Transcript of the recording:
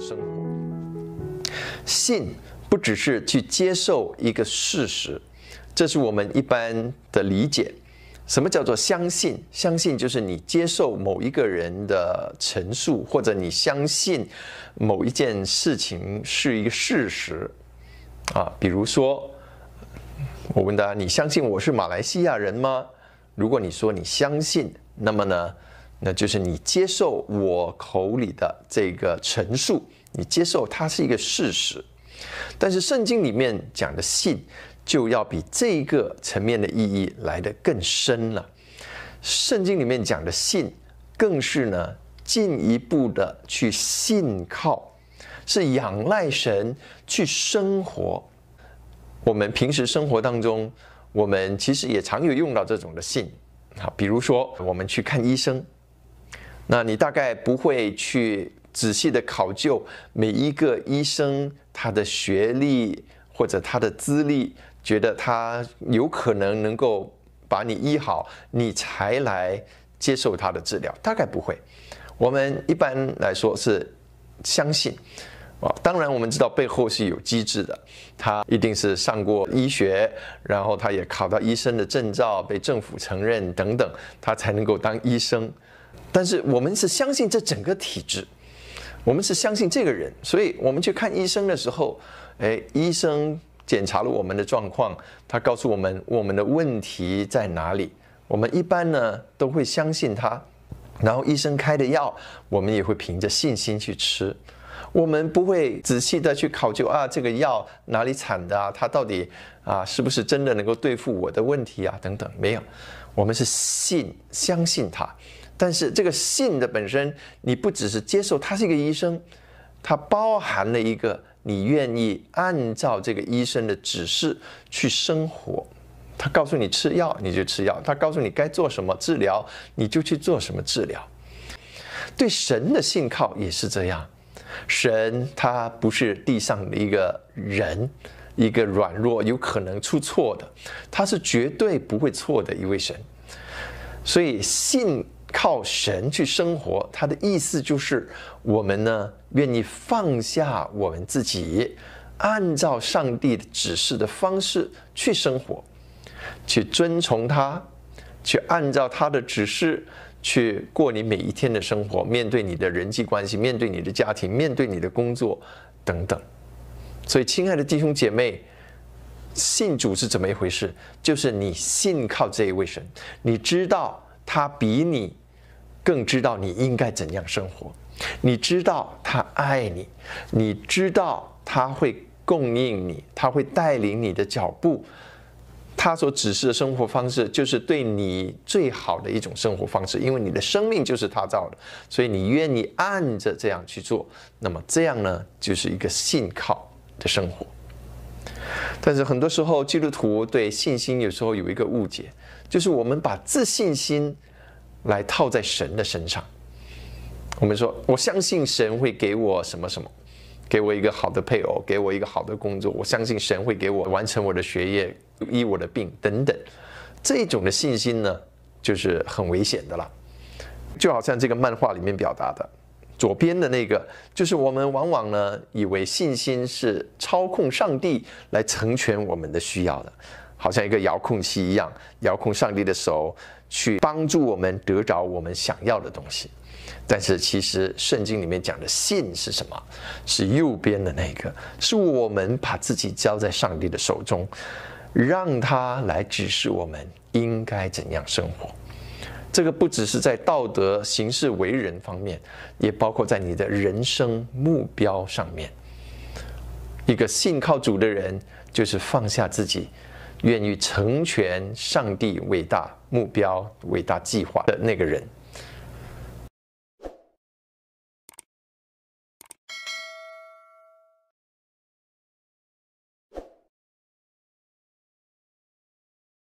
生活，信不只是去接受一个事实，这是我们一般的理解。什么叫做相信？相信就是你接受某一个人的陈述，或者你相信某一件事情是一个事实。啊，比如说，我问大家，你相信我是马来西亚人吗？如果你说你相信，那么呢？那就是你接受我口里的这个陈述，你接受它是一个事实。但是圣经里面讲的信，就要比这个层面的意义来得更深了。圣经里面讲的信，更是呢进一步的去信靠，是仰赖神去生活。我们平时生活当中，我们其实也常有用到这种的信好，比如说我们去看医生。那你大概不会去仔细的考究每一个医生他的学历或者他的资历，觉得他有可能能够把你医好，你才来接受他的治疗，大概不会。我们一般来说是相信，啊，当然我们知道背后是有机制的，他一定是上过医学，然后他也考到医生的证照，被政府承认等等，他才能够当医生。但是我们是相信这整个体制，我们是相信这个人，所以我们去看医生的时候，哎，医生检查了我们的状况，他告诉我们我们的问题在哪里，我们一般呢都会相信他，然后医生开的药，我们也会凭着信心去吃，我们不会仔细的去考究啊这个药哪里产的啊，它到底啊是不是真的能够对付我的问题啊等等，没有，我们是信相信他。但是这个信的本身，你不只是接受他是一个医生，他包含了一个你愿意按照这个医生的指示去生活。他告诉你吃药你就吃药，他告诉你该做什么治疗你就去做什么治疗。对神的信靠也是这样，神他不是地上的一个人，一个软弱有可能出错的，他是绝对不会错的一位神。所以信。靠神去生活，他的意思就是我们呢愿意放下我们自己，按照上帝的指示的方式去生活，去遵从他，去按照他的指示去过你每一天的生活，面对你的人际关系，面对你的家庭，面对你的工作等等。所以，亲爱的弟兄姐妹，信主是怎么一回事？就是你信靠这一位神，你知道。他比你更知道你应该怎样生活，你知道他爱你，你知道他会供应你，他会带领你的脚步，他所指示的生活方式就是对你最好的一种生活方式，因为你的生命就是他造的，所以你愿意按着这样去做，那么这样呢，就是一个信靠的生活。但是很多时候，基督徒对信心有时候有一个误解，就是我们把自信心来套在神的身上。我们说，我相信神会给我什么什么，给我一个好的配偶，给我一个好的工作。我相信神会给我完成我的学业，医我的病等等。这种的信心呢，就是很危险的了，就好像这个漫画里面表达的。左边的那个，就是我们往往呢以为信心是操控上帝来成全我们的需要的，好像一个遥控器一样，遥控上帝的手去帮助我们得着我们想要的东西。但是其实圣经里面讲的信是什么？是右边的那个，是我们把自己交在上帝的手中，让他来指示我们应该怎样生活。这个不只是在道德行事为人方面，也包括在你的人生目标上面。一个信靠主的人，就是放下自己，愿意成全上帝伟大目标、伟大计划的那个人。